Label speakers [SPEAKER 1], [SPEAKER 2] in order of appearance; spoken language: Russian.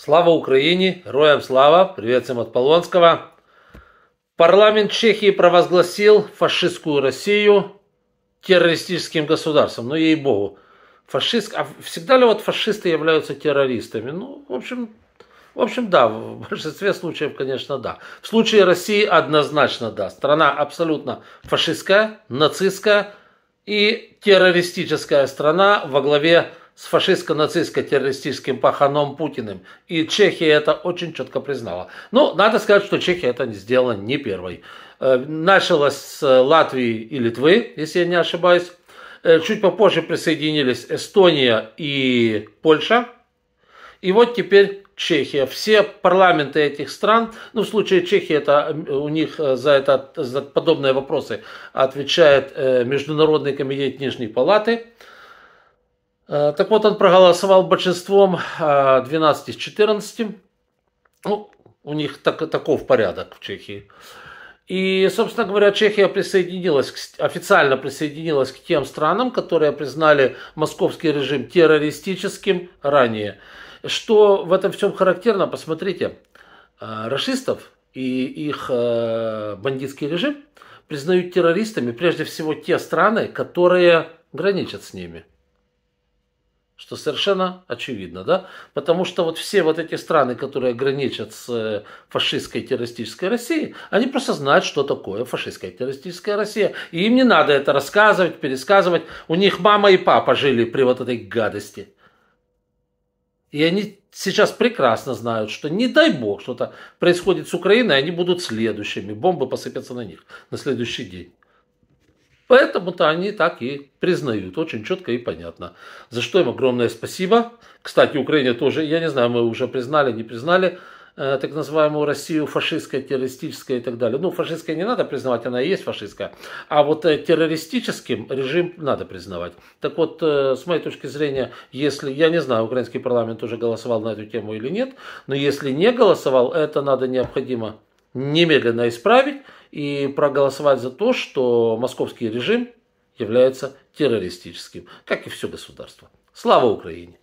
[SPEAKER 1] Слава Украине! Роям слава! Привет всем от Полонского! Парламент Чехии провозгласил фашистскую Россию террористическим государством. Ну, ей-богу. Фашист... А всегда ли вот фашисты являются террористами? Ну, в общем, в общем, да, в большинстве случаев, конечно, да. В случае России однозначно да. Страна абсолютно фашистская, нацистская и террористическая страна во главе с фашистско-нацистско-террористическим паханом Путиным. И Чехия это очень четко признала. Ну, надо сказать, что Чехия это сделала не первой. Э, Началась с Латвии и Литвы, если я не ошибаюсь. Э, чуть попозже присоединились Эстония и Польша. И вот теперь Чехия. Все парламенты этих стран, ну в случае Чехии это у них э, за это за подобные вопросы отвечает Международный комитет Нижней Палаты. Э, так вот, он проголосовал большинством 12 из 14. Ну, у них так, таков порядок в Чехии. И, собственно говоря, Чехия присоединилась, официально присоединилась к тем странам, которые признали московский режим террористическим ранее. Что в этом всем характерно, посмотрите, э, расистов и их э, бандитский режим признают террористами прежде всего те страны, которые граничат с ними что совершенно очевидно, да, потому что вот все вот эти страны, которые граничат с э, фашистской террористической Россией, они просто знают, что такое фашистская террористическая Россия, и им не надо это рассказывать, пересказывать, у них мама и папа жили при вот этой гадости, и они сейчас прекрасно знают, что не дай бог что-то происходит с Украиной, они будут следующими, бомбы посыпятся на них на следующий день. Поэтому-то они так и признают, очень четко и понятно. За что им огромное спасибо. Кстати, Украине тоже, я не знаю, мы уже признали, не признали, э, так называемую Россию фашистской, террористической и так далее. Ну, фашистской не надо признавать, она и есть фашистская. А вот э, террористическим режим надо признавать. Так вот, э, с моей точки зрения, если, я не знаю, украинский парламент уже голосовал на эту тему или нет, но если не голосовал, это надо необходимо немедленно исправить, и проголосовать за то, что московский режим является террористическим, как и все государство. Слава Украине!